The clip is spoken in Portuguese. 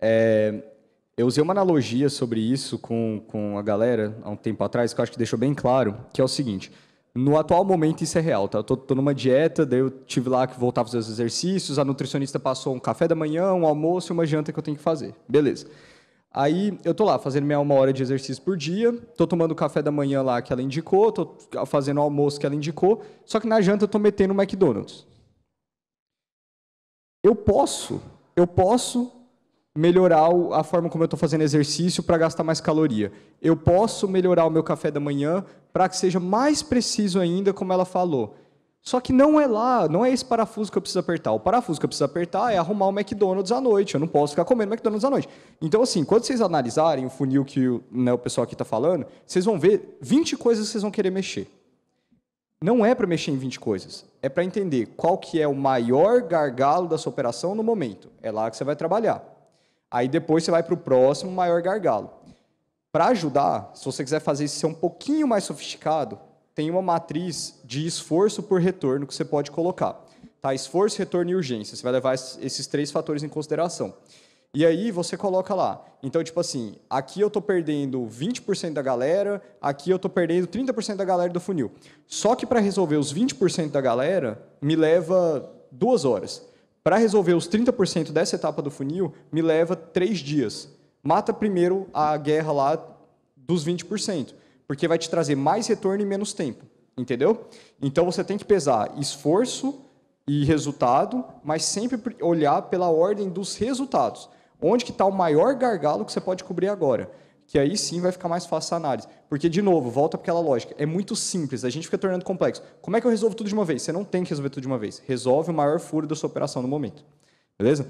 É, eu usei uma analogia sobre isso com, com a galera há um tempo atrás, que eu acho que deixou bem claro, que é o seguinte. No atual momento isso é real, tá? Eu tô, tô numa dieta, daí eu tive lá que voltar a fazer os exercícios, a nutricionista passou um café da manhã, um almoço e uma janta que eu tenho que fazer. Beleza. Aí eu tô lá fazendo minha uma hora de exercício por dia, tô tomando o café da manhã lá que ela indicou, tô fazendo o almoço que ela indicou, só que na janta eu tô metendo o McDonald's. Eu posso, eu posso melhorar a forma como eu estou fazendo exercício para gastar mais caloria. Eu posso melhorar o meu café da manhã para que seja mais preciso ainda, como ela falou. Só que não é lá, não é esse parafuso que eu preciso apertar. O parafuso que eu preciso apertar é arrumar o McDonald's à noite. Eu não posso ficar comendo McDonald's à noite. Então, assim, quando vocês analisarem o funil que o, né, o pessoal aqui está falando, vocês vão ver 20 coisas que vocês vão querer mexer. Não é para mexer em 20 coisas. É para entender qual que é o maior gargalo da sua operação no momento. É lá que você vai trabalhar. Aí depois você vai para o próximo maior gargalo. Para ajudar, se você quiser fazer isso ser um pouquinho mais sofisticado, tem uma matriz de esforço por retorno que você pode colocar. Tá? Esforço, retorno e urgência. Você vai levar esses três fatores em consideração. E aí você coloca lá. Então, tipo assim, aqui eu estou perdendo 20% da galera, aqui eu estou perdendo 30% da galera do funil. Só que para resolver os 20% da galera, me leva duas horas. Para resolver os 30% dessa etapa do funil, me leva três dias. Mata primeiro a guerra lá dos 20%, porque vai te trazer mais retorno e menos tempo, entendeu? Então você tem que pesar esforço e resultado, mas sempre olhar pela ordem dos resultados. Onde que está o maior gargalo que você pode cobrir agora? que aí sim vai ficar mais fácil a análise. Porque, de novo, volta para aquela lógica. É muito simples, a gente fica tornando complexo. Como é que eu resolvo tudo de uma vez? Você não tem que resolver tudo de uma vez. Resolve o maior furo da sua operação no momento. Beleza?